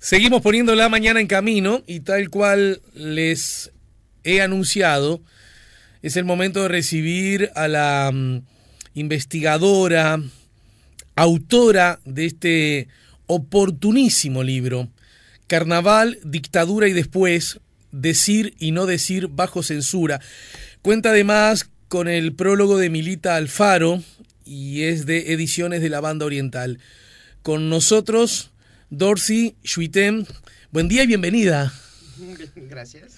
Seguimos poniendo la mañana en camino y tal cual les he anunciado, es el momento de recibir a la mm, investigadora, autora de este oportunísimo libro, Carnaval, Dictadura y después, Decir y no decir bajo censura. Cuenta además con el prólogo de Milita Alfaro y es de Ediciones de la Banda Oriental. Con nosotros Dorsi Shuitem. Buen día y bienvenida. Gracias.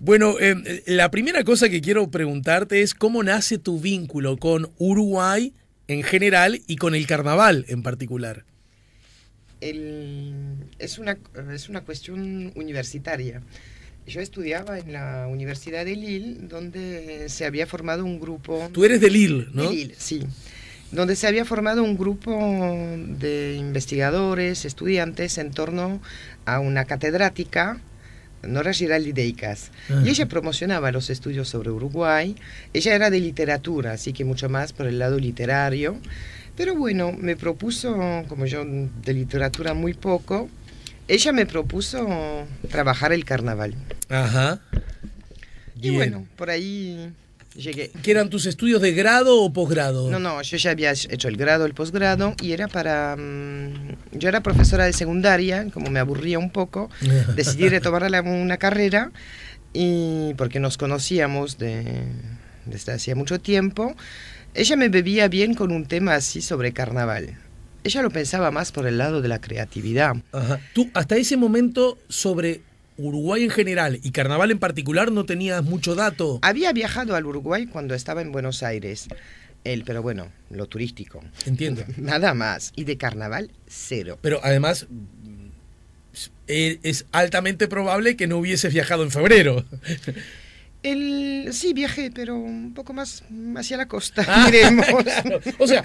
Bueno, eh, la primera cosa que quiero preguntarte es cómo nace tu vínculo con Uruguay en general y con el carnaval en particular. es, una, es una cuestión universitaria. Yo estudiaba en la Universidad de Lille, donde se había formado un grupo... Tú eres de Lille, ¿no? sí donde se había formado un grupo de investigadores, estudiantes, en torno a una catedrática, Nora Giraldi Deicas. Y ah. ella promocionaba los estudios sobre Uruguay. Ella era de literatura, así que mucho más por el lado literario. Pero bueno, me propuso, como yo de literatura muy poco, ella me propuso trabajar el carnaval. Ajá. Y bueno, por ahí llegué. ¿Qué eran tus estudios de grado o posgrado? No, no, yo ya había hecho el grado, el posgrado, y era para... Mm, yo era profesora de secundaria, como me aburría un poco, decidí retomar una carrera, y porque nos conocíamos de, desde hacía mucho tiempo. Ella me bebía bien con un tema así sobre carnaval ella lo pensaba más por el lado de la creatividad. Tú hasta ese momento sobre Uruguay en general y carnaval en particular no tenías mucho dato. Había viajado al Uruguay cuando estaba en Buenos Aires. El, pero bueno, lo turístico. Entiendo. Nada más. Y de carnaval, cero. Pero además, es altamente probable que no hubieses viajado en febrero. El, sí, viajé, pero un poco más hacia la costa, ah, O sea,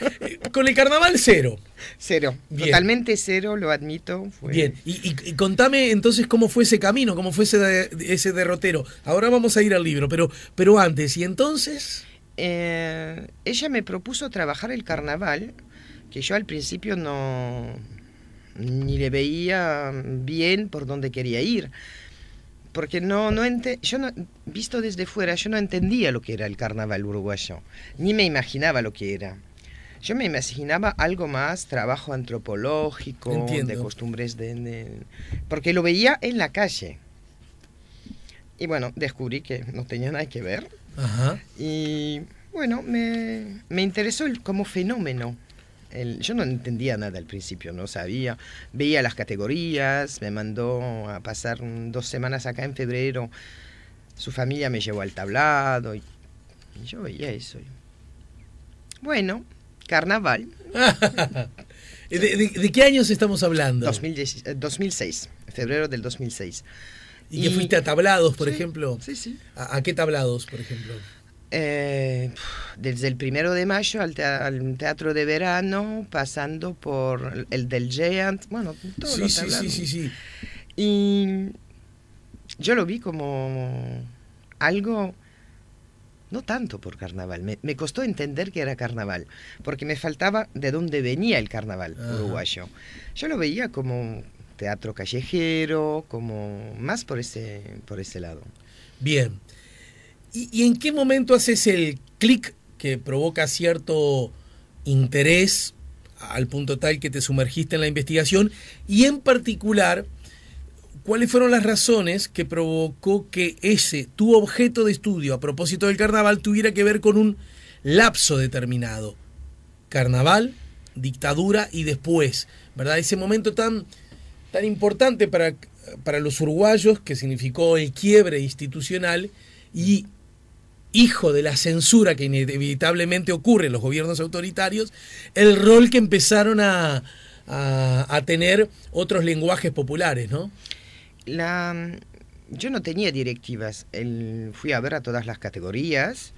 con el carnaval cero. Cero, totalmente cero, lo admito. Bien, y, contame entonces cómo fue ese camino, cómo fue ese, ese derrotero. Ahora vamos a ir al libro, pero, pero antes, ¿y entonces? Eh, ella me propuso trabajar el carnaval, que yo al principio no ni le veía bien por dónde quería ir porque no, no yo no, visto desde fuera, yo no entendía lo que era el carnaval uruguayo, ni me imaginaba lo que era. Yo me imaginaba algo más, trabajo antropológico, de costumbres, de, porque lo veía en la calle. Y bueno, descubrí que no tenía nada que ver. Y bueno, me, interesó como fenómeno yo no entendía nada al principio, no sabía. Veía las categorías, me mandó a pasar dos semanas acá en febrero. Su familia me llevó al tablado y, yo veía eso. Bueno, carnaval. ¿De, qué años estamos hablando? 2006, eh, febrero del 2006. ¿Y, que fuiste a tablados, por ejemplo? Sí, sí. ¿A, ¿A qué tablados, por ejemplo? Eh, desde el primero de mayo al, teatro de verano, pasando por el del Giant, bueno, todo sí, sí, sí, sí, sí. Y yo lo vi como algo, no tanto por carnaval, me, costó entender que era carnaval, porque me faltaba de dónde venía el carnaval uruguayo. Yo lo veía como teatro callejero, como más por ese, por ese lado. Bien, ¿Y, en qué momento haces el clic que provoca cierto interés al punto tal que te sumergiste en la investigación? Y en particular, ¿cuáles fueron las razones que provocó que ese, tu objeto de estudio a propósito del carnaval, tuviera que ver con un lapso determinado? Carnaval, dictadura y después, ¿verdad? Ese momento tan, tan importante para, para los uruguayos que significó el quiebre institucional y hijo de la censura que inevitablemente ocurre en los gobiernos autoritarios, el rol que empezaron a, tener otros lenguajes populares, ¿no? La, yo no tenía directivas. fui a ver a todas las categorías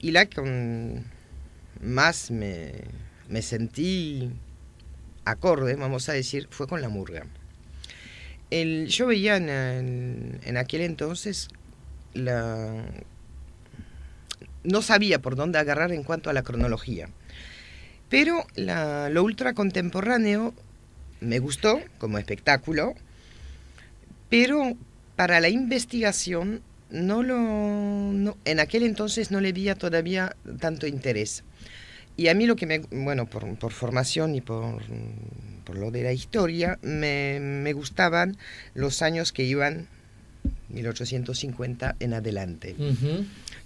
y la que mm, más me, sentí acorde, vamos a decir, fue con la murga. yo veía en aquel entonces la, no sabía por dónde agarrar en cuanto a la cronología. Pero la, lo ultracontemporáneo me gustó como espectáculo, pero para la investigación no lo en aquel entonces no le veía todavía tanto interés. Y a mí lo que me, bueno, por, formación y por, por, lo de la historia, me, gustaban los años que iban 1850 en adelante.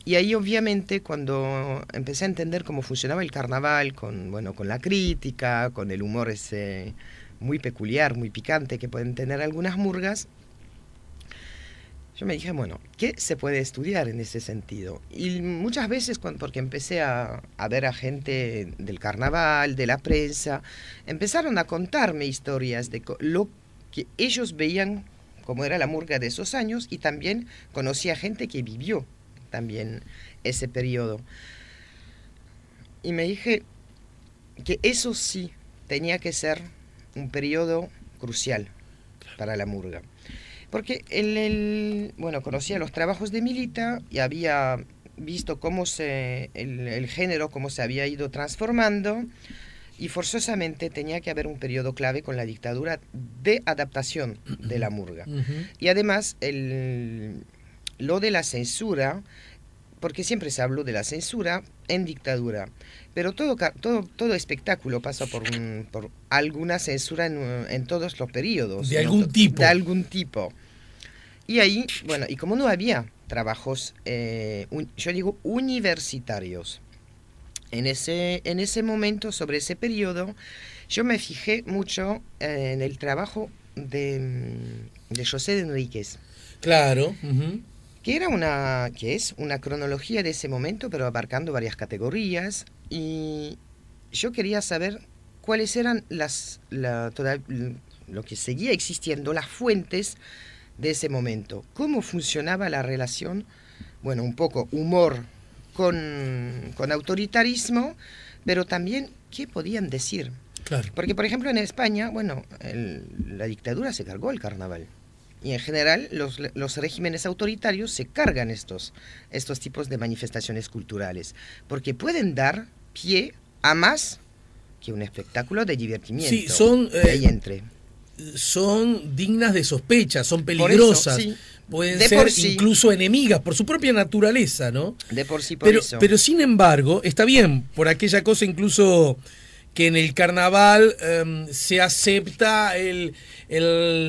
Y ahí obviamente cuando empecé a entender cómo funcionaba el carnaval, con, bueno, con la crítica, con el humor ese muy peculiar, muy picante que pueden tener algunas murgas, yo me dije, bueno, ¿qué se puede estudiar en ese sentido? Y muchas veces, cuando, porque empecé a, a, ver a gente del carnaval, de la prensa, empezaron a contarme historias de lo que ellos veían como era la murga de esos años y también conocí a gente que vivió también ese periodo. Y me dije que eso sí tenía que ser un periodo crucial para la murga. Porque el, bueno, conocía los trabajos de Milita y había visto cómo se, el, género, cómo se había ido transformando y forzosamente tenía que haber un periodo clave con la dictadura de adaptación de la murga. Y además el lo de la censura, porque siempre se habló de la censura en dictadura, pero todo, todo, todo espectáculo pasa por, por alguna censura en, todos los periodos. De algún tipo. De algún tipo. Y ahí, bueno, y como no había trabajos, eh, yo digo, universitarios, en ese, en ese momento, sobre ese periodo, yo me fijé mucho eh, en el trabajo de, mm, de José de Enríquez. Claro que era una que es una cronología de ese momento, pero abarcando varias categorías y yo quería saber cuáles eran las lo que seguía existiendo, las fuentes de ese momento. ¿Cómo funcionaba la relación? Bueno, un poco humor con, con autoritarismo, pero también qué podían decir. Porque, por ejemplo, en España, bueno, la dictadura se cargó el carnaval. Y en general los, los regímenes autoritarios se cargan estos, estos tipos de manifestaciones culturales, porque pueden dar pie a más que un espectáculo de divertimiento. Sí, son... Eh, son dignas de sospecha, son peligrosas. pueden ser incluso enemigas por su propia naturaleza, ¿no? De por sí, por pero, Pero sin embargo, está bien, por aquella cosa incluso que en el carnaval em, se acepta el,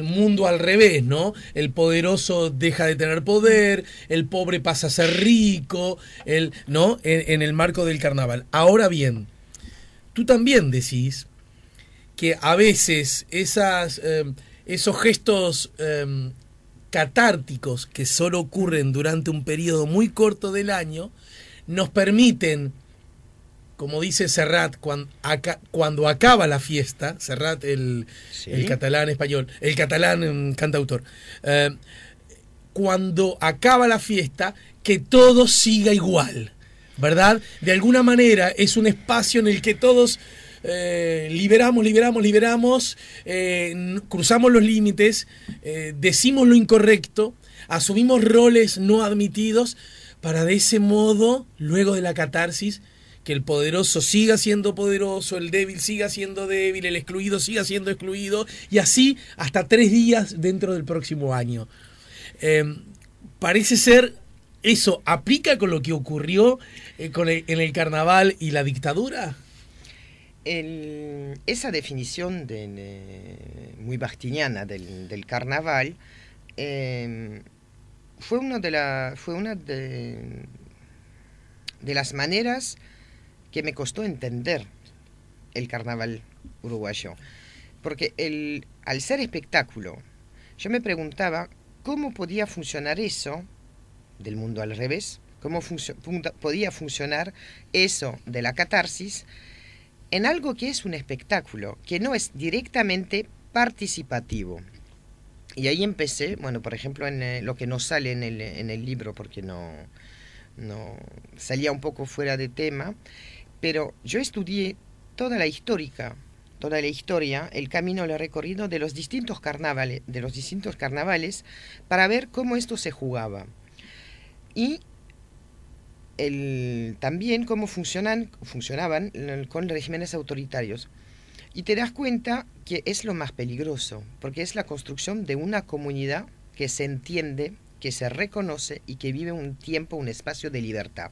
mundo al revés, ¿no? El poderoso deja de tener poder, el pobre pasa a ser rico, ¿no? En, el marco del carnaval. Ahora bien, tú también decís que a veces em, esos gestos em, catárticos que solo ocurren durante un periodo muy corto del año nos permiten como dice Serrat, cuando, acaba la fiesta, Serrat, el, catalán español, el catalán mm, cantautor, eh, cuando acaba la fiesta, que todo siga igual, ¿verdad? De alguna manera es un espacio en el que todos... Eh, liberamos, liberamos, liberamos, eh, cruzamos los límites, decimos lo incorrecto, asumimos roles no admitidos para de ese modo, luego de la catarsis, que el poderoso siga siendo poderoso, el débil siga siendo débil, el excluido siga siendo excluido, y así hasta tres días dentro del próximo año. Em, parece ser eso, ¿aplica con lo que ocurrió eh, en el carnaval y la dictadura? esa definición eh, muy bastiniana del, carnaval em, fue una de las maneras que me costó entender el carnaval uruguayo. Porque el, al ser espectáculo, yo me preguntaba cómo podía funcionar eso del mundo al revés, cómo podía funcionar eso de la catarsis en algo que es un espectáculo, que no es directamente participativo. Y ahí empecé, bueno, por ejemplo, en eh, lo que no sale en el, libro, porque no, no salía un poco fuera de tema, pero yo estudié toda la histórica, toda la historia, el camino el recorrido de los distintos carnavales, de los distintos carnavales para ver cómo esto se jugaba. Y también cómo funcionan, funcionaban con regímenes autoritarios. Y te das cuenta que es lo más peligroso, porque es la construcción de una comunidad que se entiende, que se reconoce y que vive un tiempo, un espacio de libertad.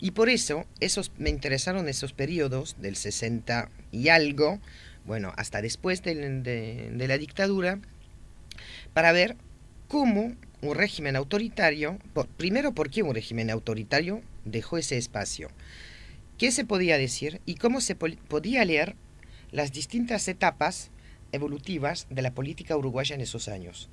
Y por eso esos, me interesaron esos periodos del 60 y algo, bueno, hasta después de, la dictadura, para ver cómo un régimen autoritario, primero, ¿por qué un régimen autoritario dejó ese espacio? ¿Qué se podía decir y cómo se podía leer las distintas etapas evolutivas de la política uruguaya en esos años?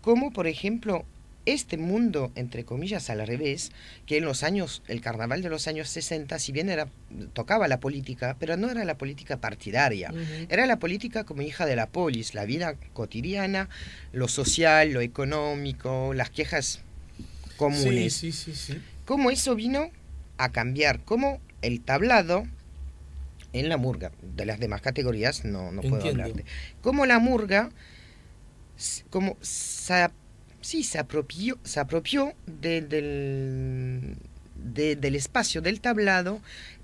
Como, por ejemplo, este mundo, entre comillas, al revés, que en los años, el carnaval de los años 60, si bien era, tocaba la política, pero no era la política partidaria, era la política como hija de la polis, la vida cotidiana, lo social, lo económico, las quejas comunes. Sí, sí, sí, ¿Cómo eso vino a cambiar? ¿Cómo el tablado en la murga, de las demás categorías no, no puedo hablarte, cómo la murga, como se sí, se apropió, se apropió del, del espacio del tablado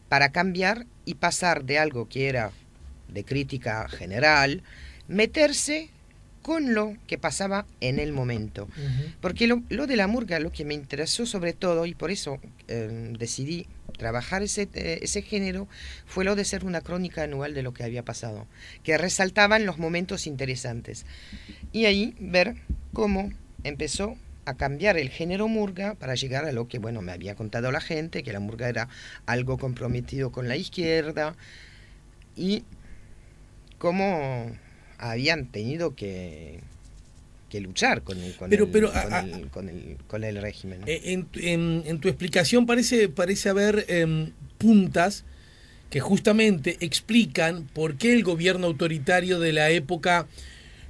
para cambiar y pasar de algo que era de crítica general, meterse con lo que pasaba en el momento. Porque lo, de la murga, lo que me interesó sobre todo, y por eso eh, decidí trabajar ese, eh, ese, género, fue lo de ser una crónica anual de lo que había pasado, que resaltaban los momentos interesantes. Y ahí ver cómo empezó a cambiar el género murga para llegar a lo que, bueno, me había contado la gente, que la murga era algo comprometido con la izquierda y cómo habían tenido que, luchar con el, con, el, con, el, régimen. Eh, en, tu explicación parece, parece haber em, puntas que justamente explican por qué el gobierno autoritario de la época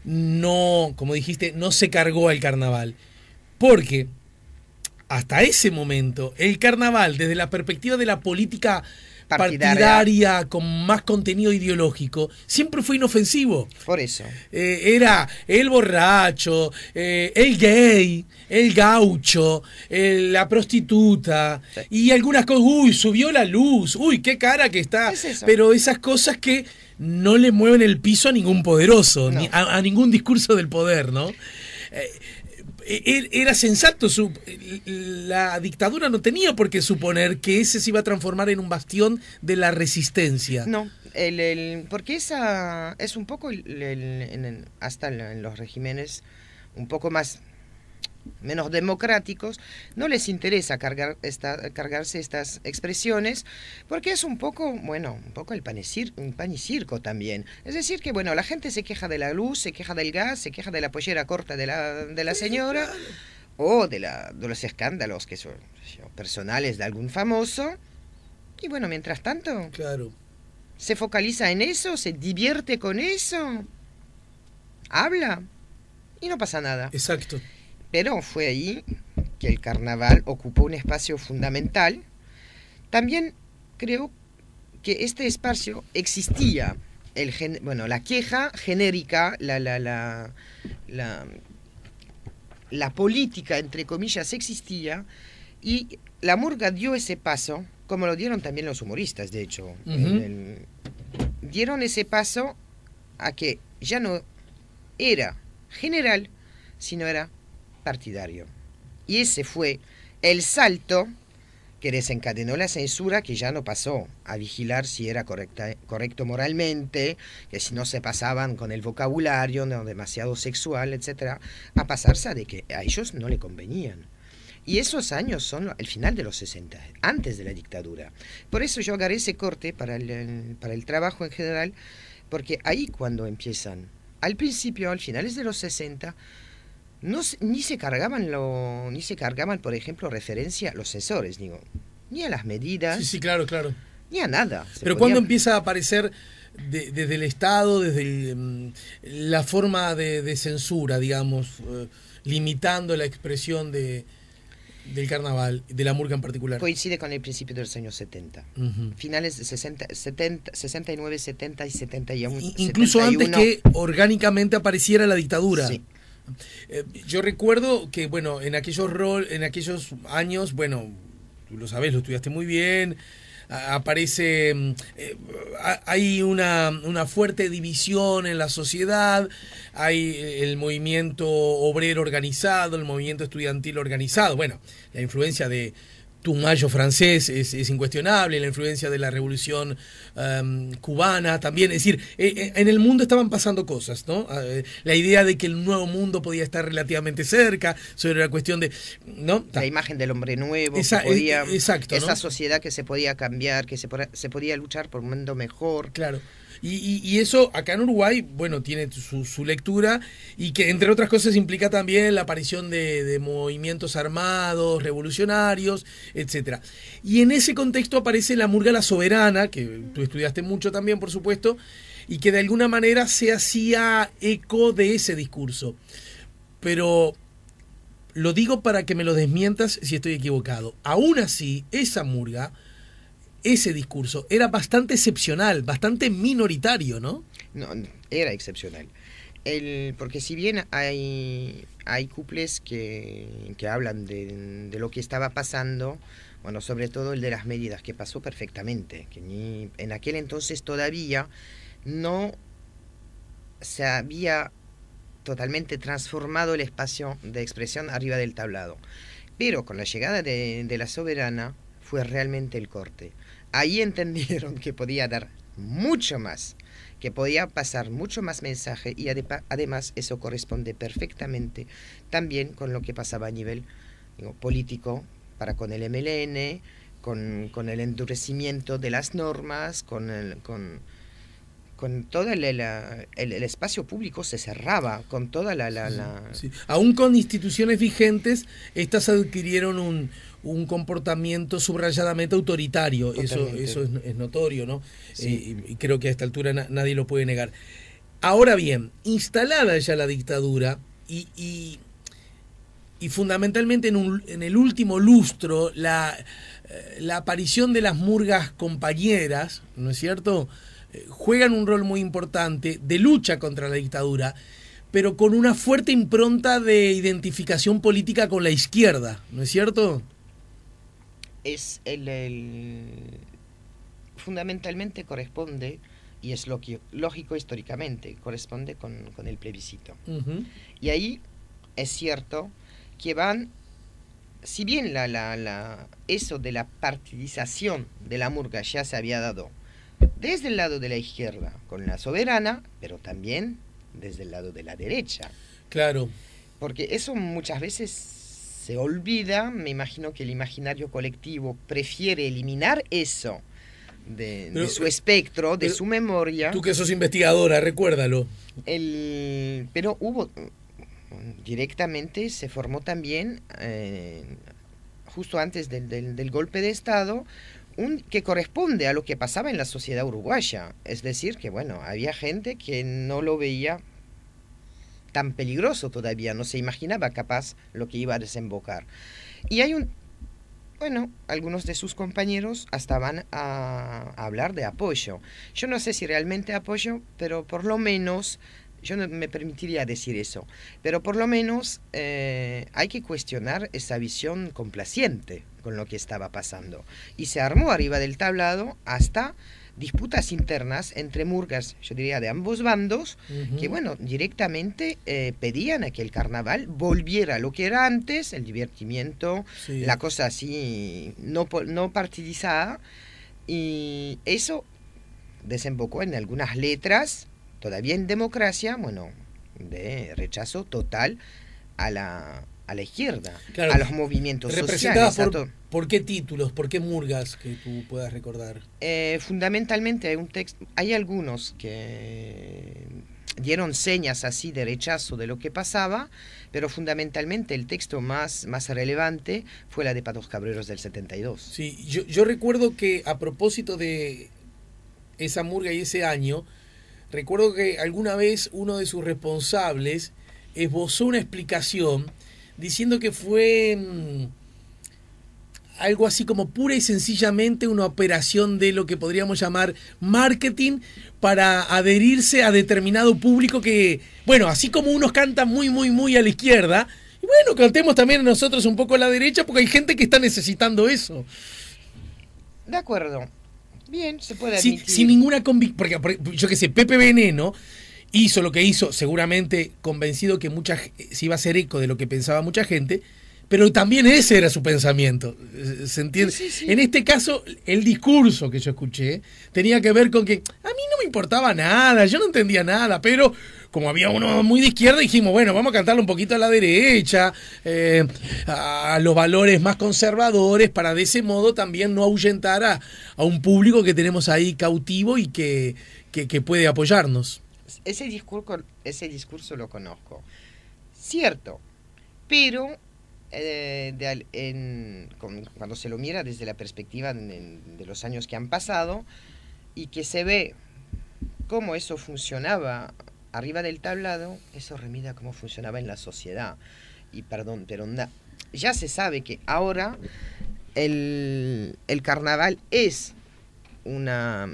no, como dijiste, no se cargó al carnaval. Porque hasta ese momento, el carnaval, desde la perspectiva de la política partidaria, con más contenido ideológico, siempre fue inofensivo. Por eso. Eh, era el borracho, eh, el gay, el gaucho, eh, la prostituta y algunas cosas. Uy, subió la luz, uy, qué cara que está. Pero esas cosas que no le mueven el piso a ningún poderoso, a, ningún discurso del poder, ¿no? Eh, eh, er, era sensato, su, la dictadura no tenía por qué suponer que ese se iba a transformar en un bastión de la resistencia. No, el, el, porque esa es un poco, hasta en los regímenes un poco más menos democráticos, no les interesa cargar esta, cargarse estas expresiones, porque es un poco, bueno, un poco el panecir un pan también. Es decir, que bueno, la gente se queja de la luz, se queja del gas, se queja de la pollera corta de la, de la señora, o de, la, de los escándalos que son personales de algún famoso, y bueno, mientras tanto... Claro. ¿Se focaliza en eso? ¿Se divierte con eso? ¿Habla? Y no pasa nada. Exacto. Pero fue ahí que el carnaval ocupó un espacio fundamental. También creo que este espacio existía, el bueno, la queja genérica, la, la, la, la, política, entre comillas, existía y la murga dio ese paso, como lo dieron también los humoristas, de hecho. dieron ese paso a que ya no era general, sino era partidario. Y ese fue el salto que desencadenó la censura que ya no pasó a vigilar si era correcta, correcto moralmente, que si no se pasaban con el vocabulario no demasiado sexual, etcétera a pasarse de que a ellos no le convenían. Y esos años son el final de los 60, antes de la dictadura. Por eso yo agarré ese corte para el, para el trabajo en general, porque ahí cuando empiezan, al principio, al finales de los 60, no, ni se cargaban lo, ni se cargaban, por ejemplo, referencia a los sensores, digo, ni a las medidas. Sí, sí, claro, claro. Ni a nada. Pero cuando empieza a aparecer desde el Estado, desde mm, la forma de, censura, digamos, eh, limitando la expresión de, del carnaval, de la murga en particular. Coincide con el principio de los años 70. Finales de 60, 70, 69, 70 y 71. Incluso antes que orgánicamente apareciera la dictadura. Sí. Eh, yo recuerdo que, bueno, en aquellos, rol, en aquellos años, bueno, tú lo sabes, lo estudiaste muy bien, aparece, mm, eh, hay una, una, fuerte división en la sociedad, hay eh, el movimiento obrero organizado, el movimiento estudiantil organizado, bueno, la influencia de Tumayo francés es, incuestionable, la influencia de la revolución em, cubana también. Es decir, e, e, en el mundo estaban pasando cosas, ¿no? Ah, eh, la idea de que el nuevo mundo podía estar relativamente cerca, sobre la cuestión de. ¿no? La imagen del hombre nuevo, esa, e, exacto, esa sociedad que se podía cambiar, que se, se podía luchar por un mundo mejor. Claro. Y, y, eso acá en Uruguay, bueno, tiene su, su, lectura y que entre otras cosas implica también la aparición de, de movimientos armados, revolucionarios, etc. Y en ese contexto aparece la murga La Soberana, que tú estudiaste mucho también, por supuesto, y que de alguna manera se hacía eco de ese discurso. Pero lo digo para que me lo desmientas si estoy equivocado. Aún así, esa murga ese discurso era bastante excepcional, bastante minoritario, ¿no? No, era excepcional. El, porque si bien hay, hay cuples que, que hablan de, de, lo que estaba pasando, bueno, sobre todo el de las medidas, que pasó perfectamente, que en aquel entonces todavía no se había totalmente transformado el espacio de expresión arriba del tablado. Pero con la llegada de, de la soberana fue realmente el corte ahí entendieron que podía dar mucho más, que podía pasar mucho más mensaje y además eso corresponde perfectamente también con lo que pasaba a nivel político para con el MLN, con, el endurecimiento de las normas, con, el, con, todo el, espacio público se cerraba, con toda la... la, Aún con instituciones vigentes, estas adquirieron un, un comportamiento subrayadamente autoritario. Eso, eso es, notorio, ¿no? Eh, y creo que a esta altura nadie lo puede negar. Ahora bien, instalada ya la dictadura y, y, fundamentalmente en, un, en, el último lustro, la, eh, la, aparición de las murgas compañeras, ¿no es cierto?, eh, juegan un rol muy importante de lucha contra la dictadura pero con una fuerte impronta de identificación política con la izquierda, ¿no es cierto? es el, fundamentalmente corresponde y es lo que, lógico históricamente, corresponde con, el plebiscito. Y ahí es cierto que van, si bien la, la, eso de la partidización de la murga ya se había dado desde el lado de la izquierda con la soberana, pero también desde el lado de la derecha. Claro. Porque eso muchas veces olvida, me imagino que el imaginario colectivo prefiere eliminar eso de, su eh, espectro, de su memoria. Tú que sos investigadora, recuérdalo. pero hubo, directamente se formó también, eh, justo antes del, del, golpe de Estado, un, que corresponde a lo que pasaba en la sociedad uruguaya. Es decir, que bueno, había gente que no lo veía tan peligroso todavía, no se imaginaba capaz lo que iba a desembocar. Y hay un, bueno, algunos de sus compañeros hasta van a, hablar de apoyo. Yo no sé si realmente apoyo, pero por lo menos, yo no me permitiría decir eso, pero por lo menos eh, hay que cuestionar esa visión complaciente con lo que estaba pasando. Y se armó arriba del tablado hasta disputas internas entre murgas, yo diría de ambos bandos, que bueno, directamente eh, pedían a que el carnaval volviera a lo que era antes, el divertimiento, la cosa así no, no partidizada, y eso desembocó en algunas letras, todavía en democracia, bueno, de rechazo total a la, a la izquierda, a los movimientos sociales. Por, qué títulos, por qué murgas que tú puedas recordar? Eh, fundamentalmente hay un texto, hay algunos que dieron señas así de rechazo de lo que pasaba, pero fundamentalmente el texto más, más relevante fue la de Patos Cabreros del 72. Sí, yo, yo recuerdo que a propósito de esa murga y ese año, recuerdo que alguna vez uno de sus responsables esbozó una explicación diciendo que fue mm, algo así como pura y sencillamente una operación de lo que podríamos llamar marketing para adherirse a determinado público que, bueno, así como unos cantan muy, muy, muy a la izquierda, y bueno, cantemos también nosotros un poco a la derecha porque hay gente que está necesitando eso. De acuerdo. Bien, se puede admitir. Sin, ninguna convicción, porque, yo que sé, Pepe Veneno hizo lo que hizo, seguramente convencido que muchas eh, se iba a hacer eco de lo que pensaba mucha gente, pero también ese era su pensamiento. Eh, en este caso, el discurso que yo escuché tenía que ver con que a mí no me importaba nada, yo no entendía nada, pero como había uno muy de izquierda, dijimos, bueno, vamos a cantarle un poquito a la derecha, eh, a los valores más conservadores, para de ese modo también no ahuyentar a, un público que tenemos ahí cautivo y que puede apoyarnos ese discurso, ese discurso lo conozco. Cierto, pero eh, cuando se lo mira desde la perspectiva de, los años que han pasado y que se ve cómo eso funcionaba arriba del tablado, eso remita cómo funcionaba en la sociedad. Y perdón, pero ya se sabe que ahora el, el carnaval es una,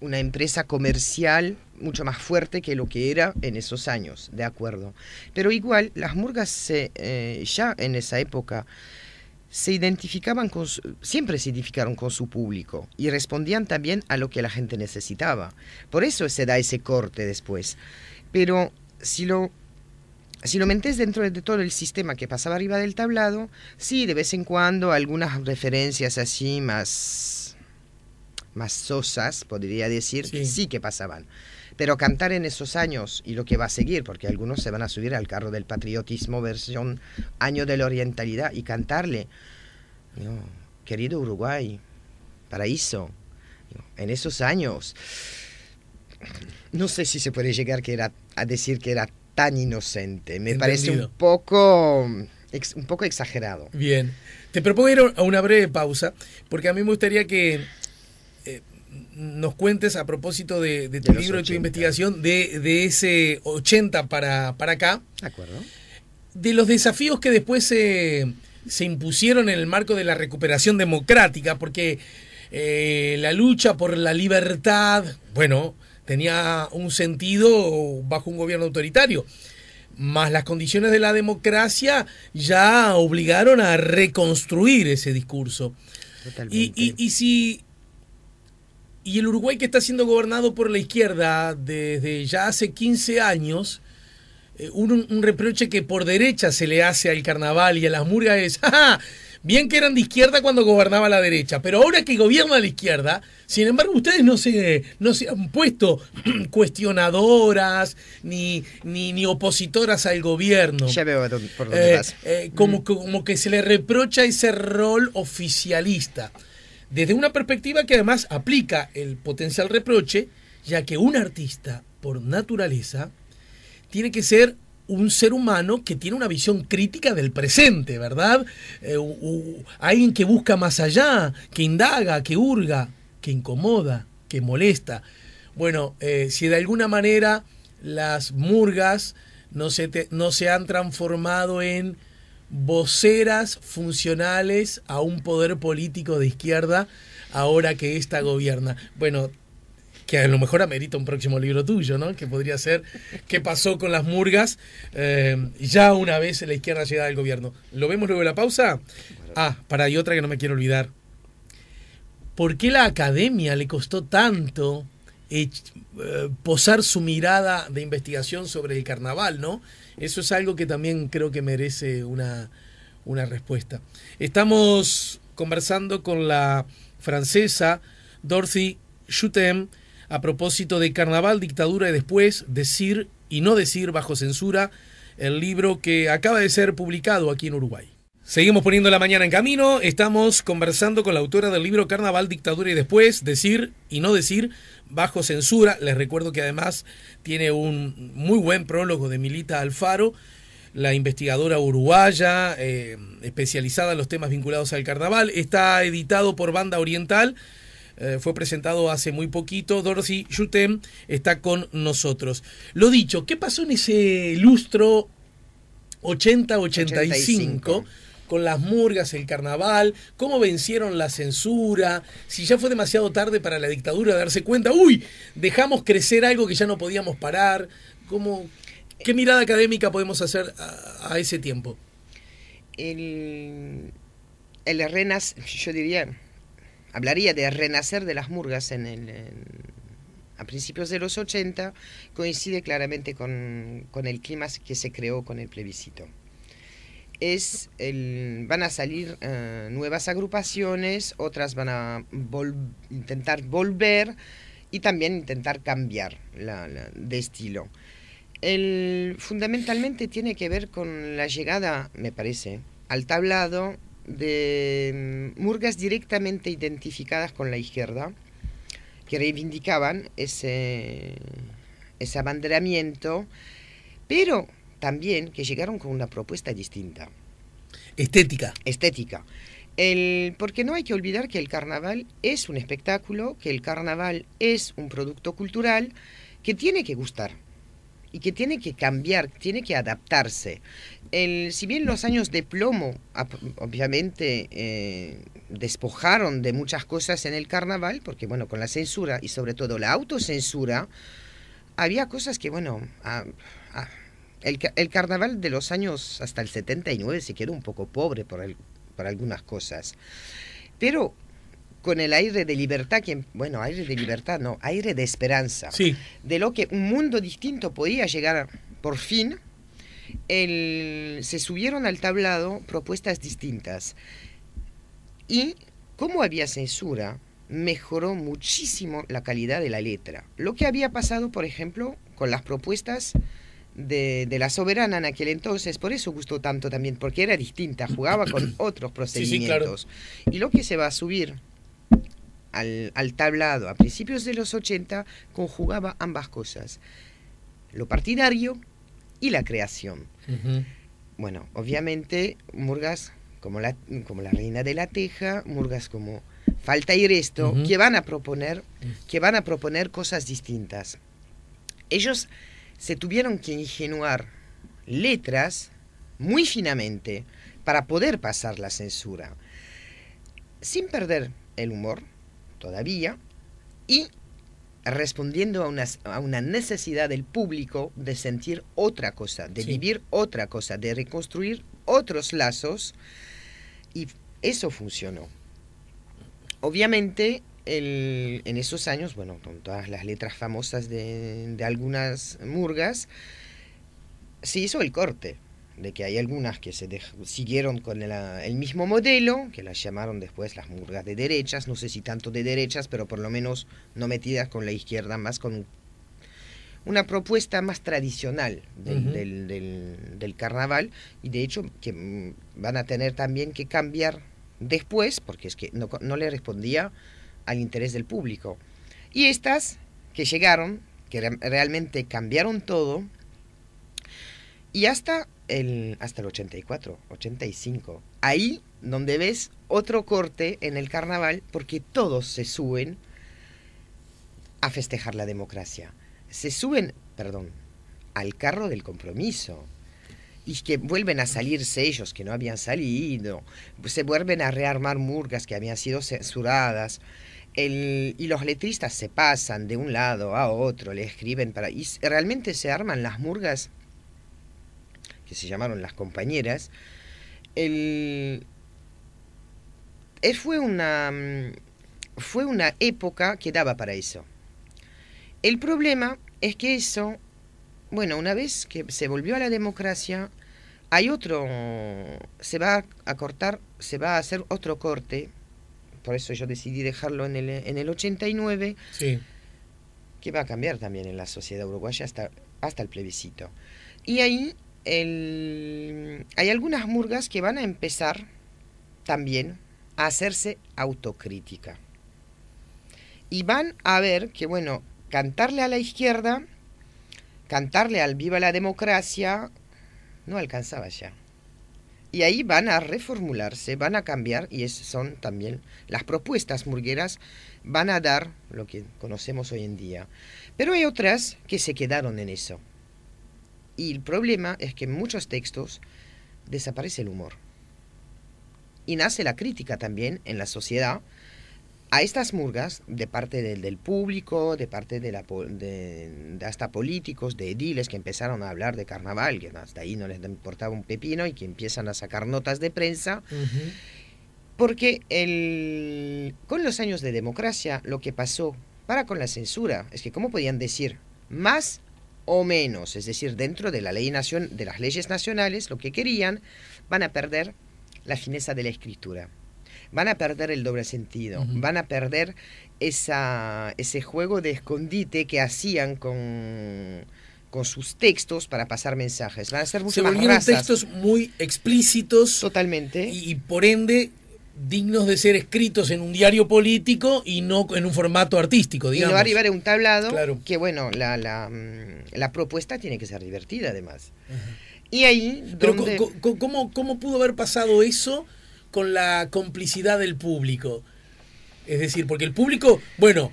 una empresa comercial mucho más fuerte que lo que era en esos años, de acuerdo. Pero igual, las murgas se, eh, ya en esa época se identificaban con su, siempre se identificaron con su público y respondían también a lo que la gente necesitaba. Por eso se da ese corte después. Pero si lo si lo mentes dentro de todo el sistema que pasaba arriba del tablado, sí, de vez en cuando algunas referencias así más más sosas, podría decir, sí que pasaban. Pero cantar en esos años y lo que va a seguir, porque algunos se van a subir al carro del patriotismo versión año de la orientalidad y cantarle, querido Uruguay, paraíso, en esos años, no sé si se puede llegar a decir que era tan inocente, me parece un poco, un poco exagerado. Bien, te propongo ir a una breve pausa, porque a mí me gustaría que eh, nos cuentes a propósito de, tu libro y tu investigación de, ese 80 para, acá. De acuerdo. De los desafíos que después se, impusieron en el marco de la recuperación democrática, porque eh, la lucha por la libertad, bueno, tenía un sentido bajo un gobierno autoritario. Más las condiciones de la democracia ya obligaron a reconstruir ese discurso. y si y el Uruguay que está siendo gobernado por la izquierda desde ya hace 15 años, eh, un, reproche que por derecha se le hace al carnaval y a las murgas es, bien que eran de izquierda cuando gobernaba la derecha, pero ahora que gobierna la izquierda, sin embargo ustedes no se, no se han puesto cuestionadoras ni, ni, ni opositoras al gobierno. Ya veo eh, eh, como, mm. como que se le reprocha ese rol oficialista desde una perspectiva que además aplica el potencial reproche, ya que un artista, por naturaleza, tiene que ser un ser humano que tiene una visión crítica del presente, ¿verdad? Hay eh, quien alguien que busca más allá, que indaga, que hurga, que incomoda, que molesta. Bueno, eh, si de alguna manera las murgas no se, no se han transformado en voceras funcionales a un poder político de izquierda ahora que esta gobierna. Bueno, que a lo mejor amerita un próximo libro tuyo, ¿no? Que podría ser ¿Qué pasó con las murgas? Eh, ya una vez la izquierda llegada al gobierno. ¿Lo vemos luego de la pausa? Ah, para y otra que no me quiero olvidar. ¿Por qué la academia le costó tanto eh, posar su mirada de investigación sobre el carnaval, ¿no? Eso es algo que también creo que merece una, respuesta. Estamos conversando con la francesa Dorothy Schutem a propósito de Carnaval, Dictadura y después, Decir y no decir bajo censura, el libro que acaba de ser publicado aquí en Uruguay. Seguimos poniendo la mañana en camino. Estamos conversando con la autora del libro Carnaval, Dictadura y Después, Decir y No Decir, bajo censura. Les recuerdo que además tiene un muy buen prólogo de Milita Alfaro, la investigadora uruguaya eh, especializada en los temas vinculados al carnaval. Está editado por Banda Oriental. Eh, fue presentado hace muy poquito. Dorothy Jutem está con nosotros. Lo dicho, ¿qué pasó en ese lustro 80-85? con las murgas, el carnaval, cómo vencieron la censura, si ya fue demasiado tarde para la dictadura darse cuenta, uy, dejamos crecer algo que ya no podíamos parar, ¿qué mirada académica podemos hacer a, ese tiempo? El, el yo diría, hablaría de renacer de las murgas en el... a principios de los 80 coincide claramente con, con, el clima que se creó con el plebiscito es el, van a salir eh, nuevas agrupaciones, otras van a intentar volver y también intentar cambiar de estilo. El, fundamentalmente tiene que ver con la llegada, me parece, al tablado de mm, murgas directamente identificadas con la izquierda, que reivindicaban ese, ese abanderamiento, pero también que llegaron con una propuesta distinta. Estética. Estética. El, porque no hay que olvidar que el carnaval es un espectáculo, que el carnaval es un producto cultural que tiene que gustar y que tiene que cambiar, tiene que adaptarse. El, si bien los años de plomo, obviamente, eh, despojaron de muchas cosas en el carnaval, porque bueno, con la censura y sobre todo la autocensura, había cosas que, bueno, a, el, carnaval de los años hasta el 79 se quedó un poco pobre por, algunas cosas. Pero con el aire de libertad, que, bueno, aire de libertad, no, aire de esperanza, de lo que un mundo distinto podía llegar por fin, se subieron al tablado propuestas distintas. Y como había censura, mejoró muchísimo la calidad de la letra. Lo que había pasado, por ejemplo, con las propuestas de, la soberana en aquel entonces, por eso gustó tanto también, porque era distinta, jugaba con otros procedimientos. Y lo que se va a subir al, al, tablado a principios de los 80 conjugaba ambas cosas, lo partidario y la creación. Bueno, obviamente Murgas como la, como la reina de la teja, Murgas como falta y esto que van a proponer, que van a proponer cosas distintas. Ellos se tuvieron que ingenuar letras muy finamente para poder pasar la censura, sin perder el humor todavía y respondiendo a una, necesidad del público de sentir otra cosa, de vivir otra cosa, de reconstruir otros lazos y eso funcionó. Obviamente en esos años, bueno, con todas las letras famosas de, de, algunas murgas, se hizo el corte de que hay algunas que se siguieron con el, mismo modelo, que las llamaron después las murgas de derechas, no sé si tanto de derechas, pero por lo menos no metidas con la izquierda, más con una propuesta más tradicional del, carnaval, y de hecho que mm, van a tener también que cambiar después, porque es que no le respondía al interés del público. Y estas que llegaron, que realmente cambiaron todo, y hasta el, hasta el 84, 85, ahí donde ves otro corte en el carnaval, porque todos se suben a festejar la democracia. Se suben, perdón, al carro del compromiso y que vuelven a salirse ellos que no habían salido, se vuelven a rearmar murgas que habían sido censuradas, y los letristas se pasan de un lado a otro, le escriben para. Y realmente se arman las murgas, que se llamaron las compañeras. El, eh, fue, una, mm, fue una época que daba para eso. El problema es que eso, bueno, una vez que se volvió a la democracia, hay otro, se va a cortar, se va a hacer otro corte por eso yo decidí dejarlo en el, 89, que va a cambiar también en la sociedad uruguaya hasta, hasta el plebiscito. Y ahí hay algunas murgas que van a empezar también a hacerse autocrítica. Y van a ver que, bueno, cantarle a la izquierda, cantarle al viva la democracia, no alcanzaba ya. Y ahí van a reformularse, van a cambiar, y son también las propuestas murgueras, van a dar lo que conocemos hoy en día. Pero hay otras que se quedaron en eso. Y el problema es que en muchos textos desaparece el humor. Y nace la crítica también en la sociedad, a estas murgas, de parte del, público, de parte de, la, hasta políticos, de ediles que empezaron a hablar de carnaval, que hasta ahí no les importaba un pepino y que empiezan a sacar notas de prensa, porque el, con los años de democracia lo que pasó para con la censura es que cómo podían decir más o menos, es decir, dentro de, la ley nación, de las leyes nacionales, lo que querían, van a perder la fineza de la escritura van a perder el doble sentido, van a perder esa, ese juego de escondite que hacían con con sus textos para pasar mensajes. Van a ser mucho Se volvieron textos muy explícitos. Totalmente. y, por ende dignos de ser escritos en un diario político y no en un formato artístico, digamos. Y no arribar un tablado, que bueno, la, mm, la, propuesta tiene que ser divertida además. Y ahí... Pero cómo, cómo pudo haber pasado eso? con la complicidad del público. Es decir, porque el público, bueno,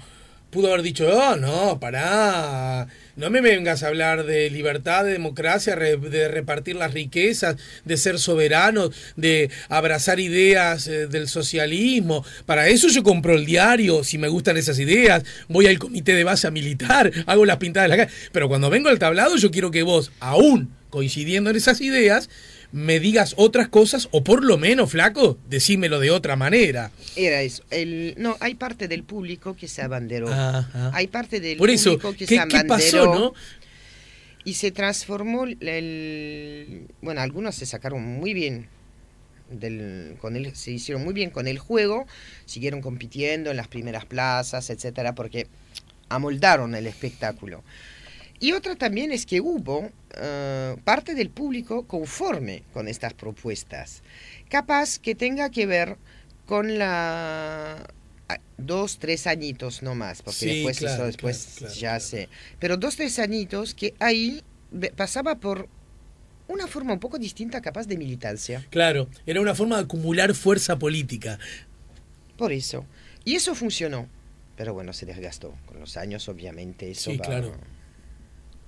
pudo haber dicho, oh, no, pará, no me vengas a hablar de libertad, de democracia, de repartir las riquezas, de ser soberanos, de abrazar ideas eh, del socialismo. Para eso yo compro el diario, si me gustan esas ideas, voy al comité de base militar, hago las pintadas de la calle. Pero cuando vengo al tablado yo quiero que vos, aún coincidiendo en esas ideas, me digas otras cosas o por lo menos, flaco, decímelo de otra manera. Era eso. El, no, hay parte del público que se abanderó. Hay parte del público que se abanderó. Y se transformó el... Bueno, algunos se sacaron muy bien con él, se hicieron muy bien con el juego, siguieron compitiendo en las primeras plazas, etcétera, porque amoldaron el espectáculo. Y otra también es que hubo eh, parte del público conforme con estas propuestas, capaz que tenga que ver con la ah, dos, tres añitos más, porque después, eso, después ya sé. Pero dos, tres añitos que ahí pasaba por una forma un poco distinta capaz de militancia. Claro, era una forma de acumular fuerza política. Por eso. Y eso funcionó. Pero bueno, se desgastó. Con los años, obviamente, eso sí, Claro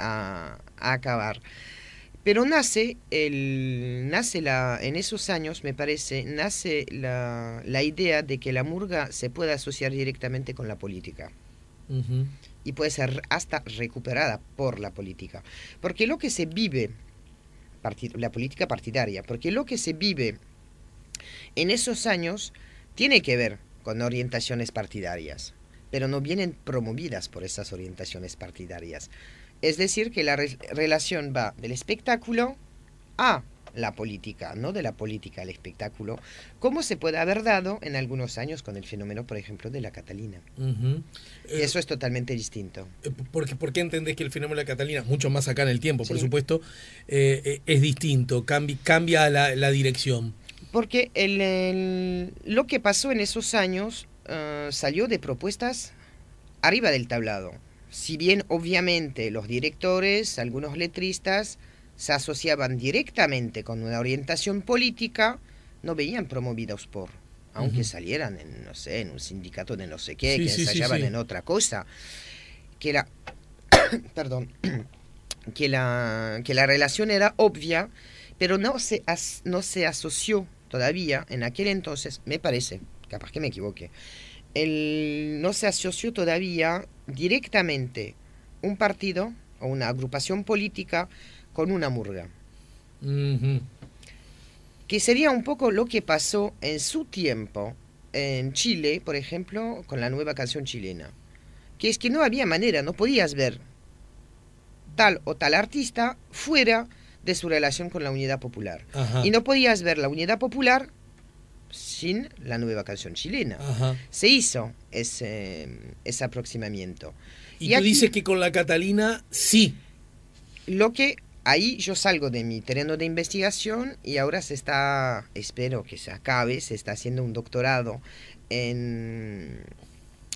a, acabar. Pero nace, el, nace la, en esos años, me parece, nace la, idea de que la murga se pueda asociar directamente con la política. Y puede ser hasta recuperada por la política. Porque lo que se vive, la política partidaria, porque lo que se vive en esos años tiene que ver con orientaciones partidarias, pero no vienen promovidas por esas orientaciones partidarias es decir, que la relación va del espectáculo a la política, no de la política al espectáculo, como se puede haber dado en algunos años con el fenómeno, por ejemplo, de la Catalina. Eh, eso es totalmente distinto. Eh, Porque, ¿Por qué entendés que el fenómeno de la Catalina, mucho más acá en el tiempo, por supuesto, eh, es distinto, cambia, la, dirección? Porque lo que pasó en esos años ah, salió de propuestas arriba del tablado. Si bien obviamente los directores, algunos letristas, se asociaban directamente con una orientación política, no veían promovidos por, aunque salieran en, no sé, en un sindicato de no sé qué, que ensayaban en otra cosa, que la, perdón, que la, que la relación era obvia, pero no se, no se asoció todavía en aquel entonces, me parece, capaz que me equivoque, él no se asoció todavía directamente un partido o una agrupación política con una murga. Que sería un poco lo que pasó en su tiempo en Chile, por ejemplo, con la nueva canción chilena. Que es que no había manera, no podías ver tal o tal artista fuera de su relación con la unidad popular. Y no podías ver la unidad popular sin la nueva canción chilena. Se hizo ese, ese aproximamiento. Y, tú dices que con la Catalina sí. Lo que ahí yo salgo de mi terreno de investigación y ahora se está, espero que se acabe, se está haciendo un doctorado en,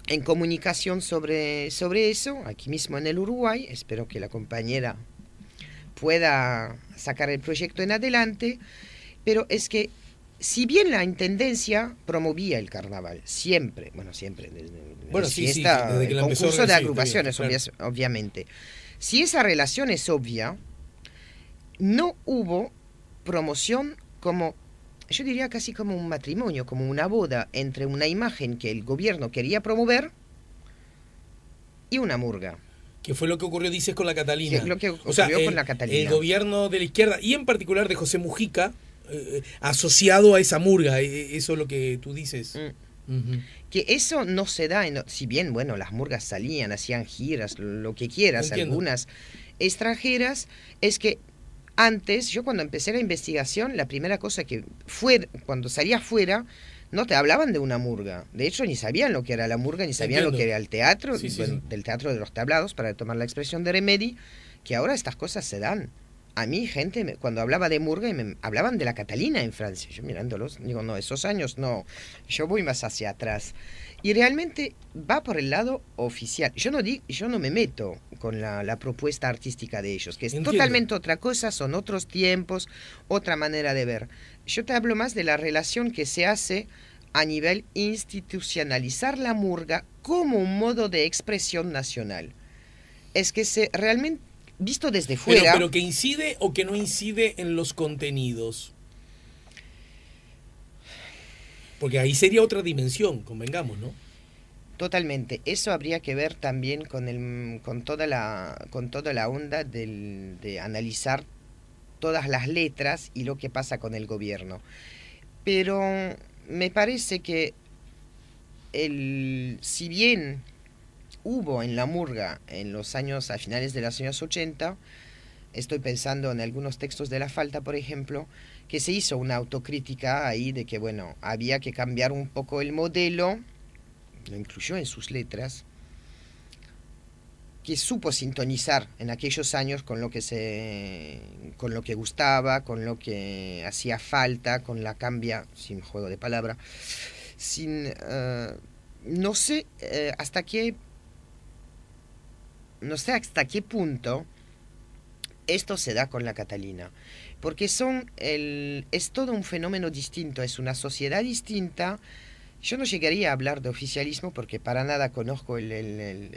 en comunicación sobre, sobre eso, aquí mismo en el Uruguay. Espero que la compañera pueda sacar el proyecto en adelante. Pero es que si bien la intendencia promovía el carnaval, siempre, bueno, siempre, desde, bueno, sí, el concurso de agrupaciones, obviamente. Si esa relación es obvia, no hubo promoción como, yo diría casi como un matrimonio, como una boda entre una imagen que el gobierno quería promover y una murga. ¿Qué fue lo que ocurrió, dices, con la Catalina. lo que ocurrió con la Catalina. El gobierno de la izquierda y en particular de José Mujica eh, asociado a esa murga, e-, e-, eso es lo que tú dices. Mm. Que eso no se da, si bien, bueno, las murgas salían, hacían giras, lo que quieras, algunas extranjeras, es que antes, yo cuando empecé la investigación, la primera cosa que fue, cuando salía fuera no te hablaban de una murga. De hecho, ni sabían lo que era la murga, ni sabían lo que era el teatro, del teatro de los tablados, para tomar la expresión de Remedy, que ahora estas cosas se dan a mí gente, cuando hablaba de Murga, me hablaban de la Catalina en Francia. Yo mirándolos, digo, no, esos años no, yo voy más hacia atrás. Y realmente va por el lado oficial. Yo no, yo no me meto con la, propuesta artística de ellos, que es totalmente otra cosa, son otros tiempos, otra manera de ver. Yo te hablo más de la relación que se hace a nivel institucionalizar la murga como un modo de expresión nacional. Es que se, realmente visto desde fuera. Pero, que incide o que no incide en los contenidos. Porque ahí sería otra dimensión, convengamos, ¿no? Totalmente. Eso habría que ver también con, el, con, toda, la, con toda la onda del, de analizar todas las letras y lo que pasa con el gobierno. Pero me parece que el, si bien hubo en la murga en los años, a finales de los años 80, estoy pensando en algunos textos de La Falta, por ejemplo, que se hizo una autocrítica ahí de que, bueno, había que cambiar un poco el modelo, lo incluyó en sus letras, que supo sintonizar en aquellos años con lo que se con lo que gustaba, con lo que hacía falta, con la cambia, sin juego de palabra, sin eh, no sé eh, hasta qué no sé hasta qué punto esto se da con la Catalina, porque son el, es todo un fenómeno distinto, es una sociedad distinta. Yo no llegaría a hablar de oficialismo porque para nada conozco el,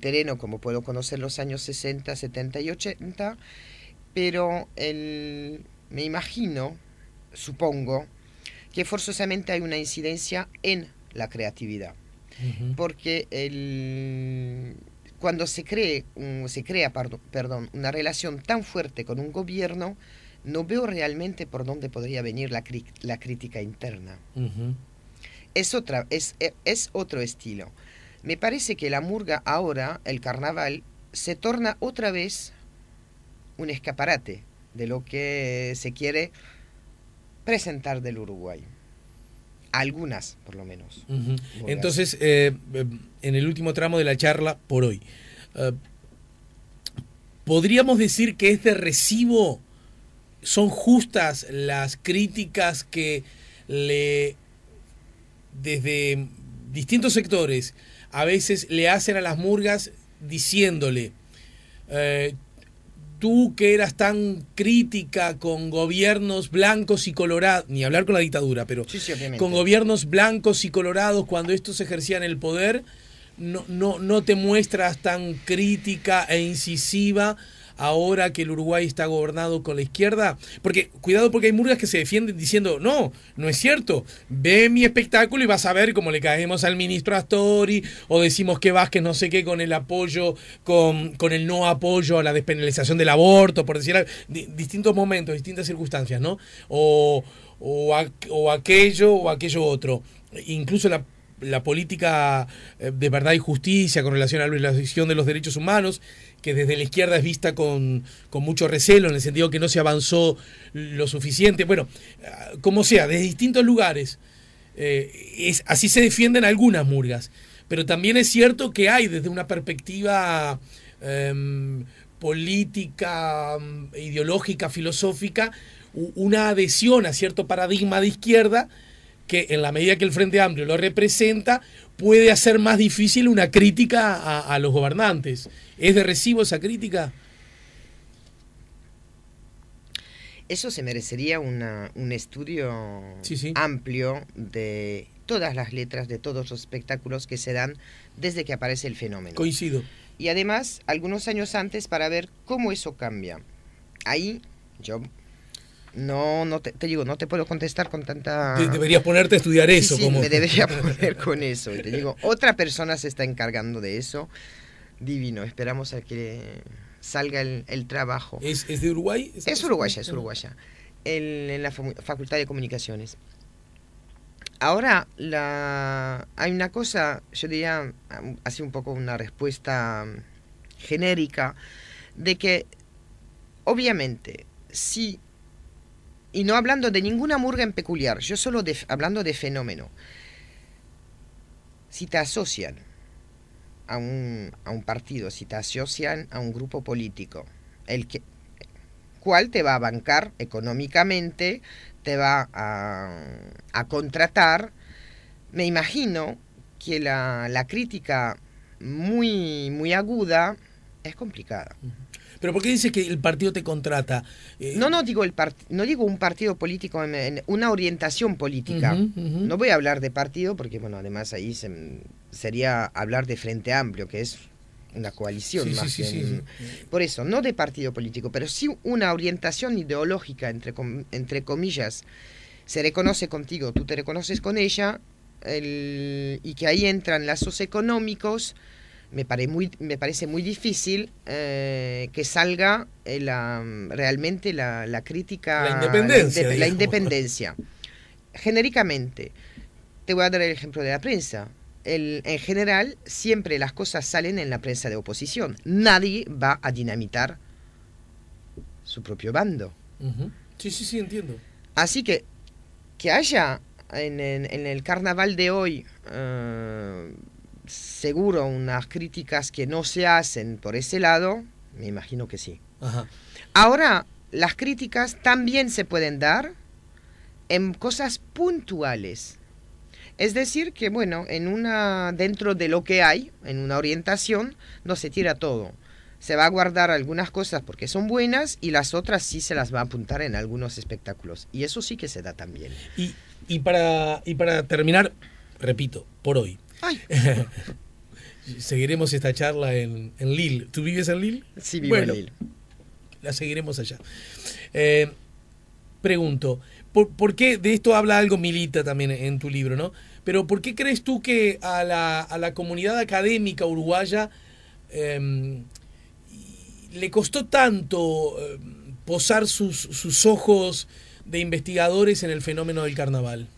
terreno como puedo conocer los años 60, 70 y 80, pero me imagino, supongo, que forzosamente hay una incidencia en la creatividad, porque el cuando se, cree, mm, se crea una relación tan fuerte con un gobierno, no veo realmente por dónde podría venir la, la crítica interna. es, otra, es, e, es otro estilo. Me parece que la murga ahora, el carnaval, se torna otra vez un escaparate de lo que se quiere presentar del Uruguay. Algunas, por lo menos. Entonces, eh, eh, en el último tramo de la charla, por hoy, eh, ¿podríamos decir que es de recibo, son justas las críticas que le, desde distintos sectores, a veces le hacen a las murgas diciéndole, tú que eras tan crítica con gobiernos blancos y colorados, ni hablar con la dictadura, pero con gobiernos blancos y colorados cuando estos ejercían el poder, no te muestras tan crítica e incisiva ahora que el Uruguay está gobernado con la izquierda? Porque cuidado porque hay murgas que se defienden diciendo, no, no es cierto, ve mi espectáculo y vas a ver cómo le caemos al ministro Astori o decimos que Vázquez no sé qué con el apoyo, con, el no apoyo a la despenalización del aborto, por decir distintos momentos, distintas circunstancias, ¿no? O, o, aquello o aquello otro. Incluso la la política eh, de verdad y justicia con relación a la violación de los derechos humanos, que desde la izquierda es vista con, con, mucho recelo, en el sentido que no se avanzó lo suficiente. Bueno, ah, como sea, desde distintos lugares, eh, así se defienden algunas murgas. Pero también es cierto que hay desde una perspectiva em, política, em, ideológica, filosófica, una adhesión a cierto paradigma de izquierda que en la medida que el Frente Amplio lo representa, puede hacer más difícil una crítica a los gobernantes. ¿Es de recibo esa crítica? Eso se merecería un estudio amplio de todas las letras, de todos los espectáculos que se dan desde que aparece el fenómeno. Coincido. Y además, algunos años antes para ver cómo eso cambia. Ahí yo no, no te, digo, no te puedo contestar con tanta. Deberías ponerte a estudiar eso. Sí, como... me debería poner con eso. Y te digo, otra persona se está encargando de eso divino. Esperamos a que salga el, trabajo. ¿Es, de Uruguay? Es, uruguaya, es uruguaya. en la Facultad de Comunicaciones. Ahora, hay una cosa, yo diría, así un poco una respuesta genérica, de que obviamente, sí. y no hablando de ninguna murga en peculiar, yo solo hablando de fenómeno, si te asocian a un, a un partido, si te asocian a un grupo político, el que, cuál te va a bancar económicamente, te va a, contratar. Me imagino que la, crítica muy, muy aguda es complicada. ¿Pero por qué dices que el partido te contrata? Eh, no, no digo, el no digo un partido político, una orientación política. No voy a hablar de partido porque, bueno, además ahí se sería hablar de Frente Amplio, que es una coalición más Por eso, no de partido político, pero sí una orientación ideológica, entre, entre comillas. Se reconoce contigo, tú te reconoces con ella, y que ahí entran lazos económicos, me, muy, me parece muy difícil eh, que salga eh, realmente la, crítica... La independencia. la independencia. Genéricamente, te voy a dar el ejemplo de la prensa en general, siempre las cosas salen en la prensa de oposición. Nadie va a dinamitar su propio bando. Sí, sí, sí, entiendo. Así que que haya en, el carnaval de hoy eh, seguro unas críticas que no se hacen por ese lado, me imagino que sí. Ahora, las críticas también se pueden dar en cosas puntuales es decir, que bueno, en una, dentro de lo que hay, en una orientación, no se tira todo. Se va a guardar algunas cosas porque son buenas y las otras sí se las va a apuntar en algunos espectáculos. Y eso sí que se da también. Y, para, y para terminar, repito, por hoy. seguiremos esta charla en, Lille. ¿Tú vives en Lille? Sí, vivo en Lille. La seguiremos allá. Eh, pregunto, por, qué? De esto habla algo Milita también en tu libro, ¿no? Pero ¿por qué crees tú que a la, comunidad académica uruguaya em, le costó tanto em, posar sus, ojos de investigadores en el fenómeno del carnaval?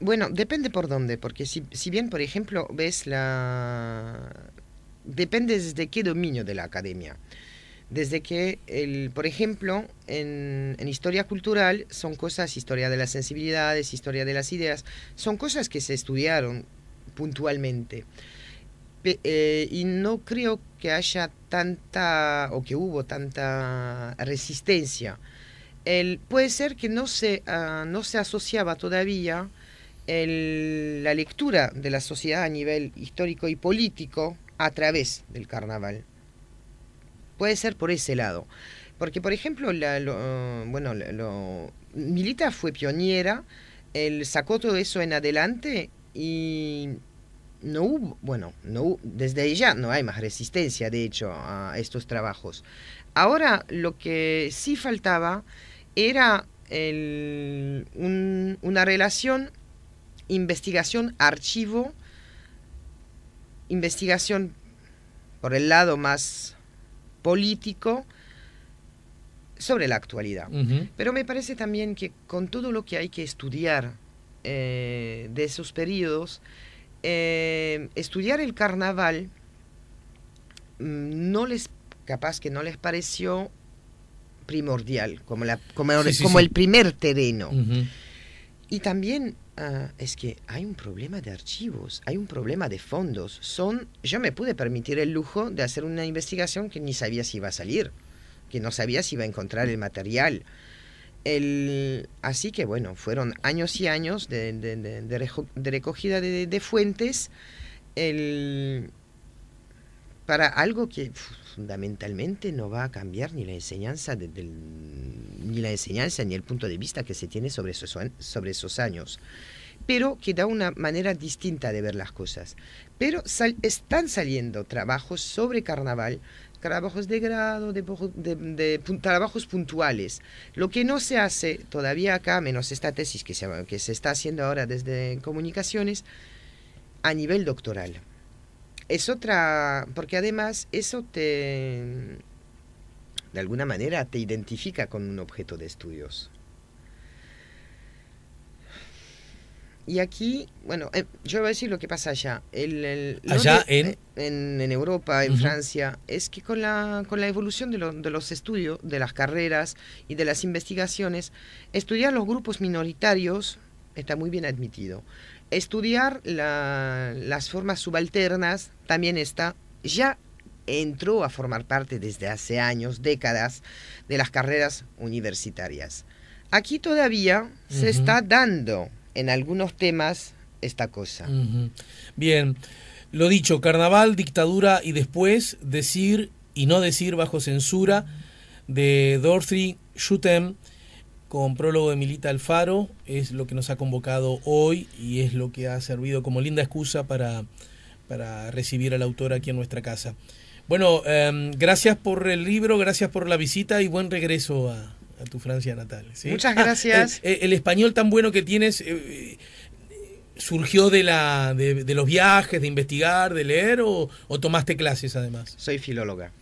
Bueno, depende por dónde, porque si, si bien, por ejemplo, ves la... Depende desde qué dominio de la academia desde que, por ejemplo, en, historia cultural son cosas, historia de las sensibilidades, historia de las ideas, son cosas que se estudiaron puntualmente. Eh, y no creo que haya tanta, o que hubo tanta resistencia. puede ser que no se, ah, asociaba todavía la lectura de la sociedad a nivel histórico y político a través del carnaval. Puede ser por ese lado. Porque, por ejemplo, bueno, Milita fue pionera, él sacó todo eso en adelante y no hubo, bueno, no, desde ella no hay más resistencia, de hecho, a estos trabajos. Ahora, lo que sí faltaba era una relación investigación-archivo, investigación por el lado más político sobre la actualidad. Pero me parece también que con todo lo que hay que estudiar eh, de esos periodos, eh, estudiar el carnaval mm, no les, capaz que no les pareció primordial, como, la, el primer terreno. Y también ah, es que hay un problema de archivos, hay un problema de fondos. Son, yo me pude permitir el lujo de hacer una investigación que ni sabía si iba a salir, que no sabía si iba a encontrar el material. así que bueno, fueron años y años de, recogida de, fuentes para algo que fundamentalmente no va a cambiar ni la enseñanza ni la enseñanza ni el punto de vista que se tiene sobre esos, sobre esos años pero que da una manera distinta de ver las cosas. Pero están saliendo trabajos sobre carnaval, trabajos de grado, trabajos puntuales. Lo que no se hace todavía acá, menos esta tesis que que se está haciendo ahora desde comunicaciones, a nivel doctoral. Es otra, porque además eso te, de alguna manera, te identifica con un objeto de estudios. Y aquí, bueno, eh, yo voy a decir lo que pasa allá. allá en... en... Europa, en Francia, es que con la, con la evolución de, de, los estudios, de las carreras y de las investigaciones, estudiar los grupos minoritarios está muy bien admitido estudiar las formas subalternas también está, ya entró a formar parte desde hace años, décadas, de las carreras universitarias. Aquí todavía se está dando en algunos temas esta cosa. Bien, lo dicho, carnaval, dictadura y después decir y no decir bajo censura de Dorothy Schutem con prólogo de Milita Alfaro, es lo que nos ha convocado hoy y es lo que ha servido como linda excusa para, recibir al autor aquí en nuestra casa. Bueno, em, gracias por el libro, gracias por la visita y buen regreso a, tu Francia natal. Muchas ah, gracias. Eh, eh, el, español tan bueno que tienes eh, surgió de, la, de, los viajes, de investigar, de leer o, o tomaste clases además. Soy filóloga.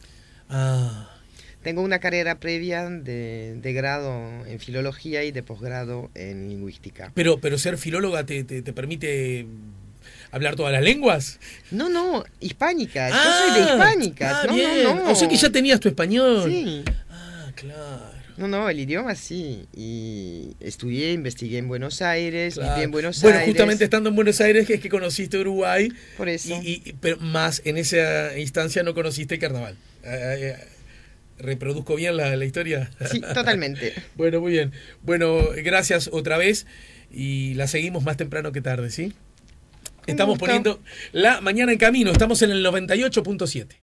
Ah. Tengo una carrera previa de, de grado en filología y de posgrado en lingüística. Pero, pero ser filóloga te, te, permite hablar todas las lenguas? No, no, hispánica. Yo ah, soy de hispánica. no, no, no. O sea que ya tenías tu español. Sí. Ah, claro. No, no, el idioma sí. Y estudié, investigué en Buenos Aires, viví en Buenos Aires. Bueno, justamente estando en Buenos Aires es que conociste Uruguay. Por eso. Y, y pero más en esa instancia no conociste el carnaval. Ah, ah, reproduzco bien la, historia. Sí, totalmente. bueno, muy bien. Bueno, gracias otra vez y la seguimos más temprano que tarde, ¿sí? Estamos poniendo la mañana en camino, estamos en el 98.7.